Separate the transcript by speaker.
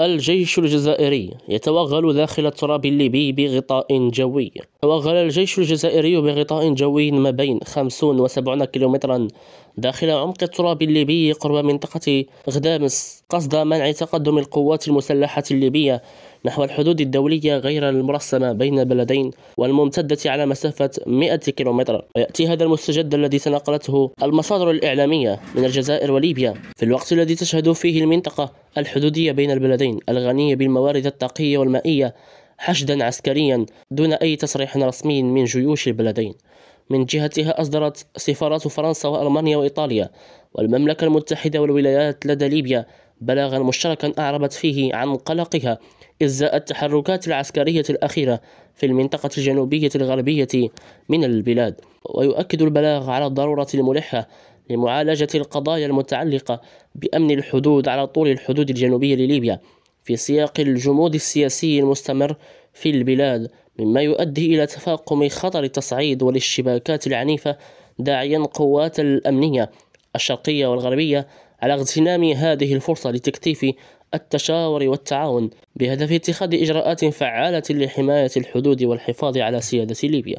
Speaker 1: الجيش الجزائري يتوغل داخل التراب الليبي بغطاء جوي وغل الجيش الجزائري بغطاء جوي ما بين 50 و 70 كيلومترا داخل عمق التراب الليبي قرب منطقة غدامس قصد منع تقدم القوات المسلحة الليبية نحو الحدود الدولية غير المرسمة بين البلدين والممتدة على مسافة 100 كيلومتر ويأتي هذا المستجد الذي تناقلته المصادر الإعلامية من الجزائر وليبيا في الوقت الذي تشهد فيه المنطقة الحدودية بين البلدين الغنية بالموارد الطاقية والمائية حشدا عسكريا دون أي تصريح رسمي من جيوش البلدين من جهتها أصدرت سفارات فرنسا وألمانيا وإيطاليا والمملكة المتحدة والولايات لدى ليبيا بلاغا مشتركا أعربت فيه عن قلقها إزاء التحركات العسكرية الأخيرة في المنطقة الجنوبية الغربية من البلاد ويؤكد البلاغ على الضرورة الملحة لمعالجة القضايا المتعلقة بأمن الحدود على طول الحدود الجنوبية لليبيا في سياق الجمود السياسي المستمر في البلاد مما يؤدي إلى تفاقم خطر التصعيد والاشتباكات العنيفة داعيا قوات الأمنية الشرقية والغربية على اغتنام هذه الفرصة لتكثيف التشاور والتعاون بهدف اتخاذ إجراءات فعالة لحماية الحدود والحفاظ على سيادة ليبيا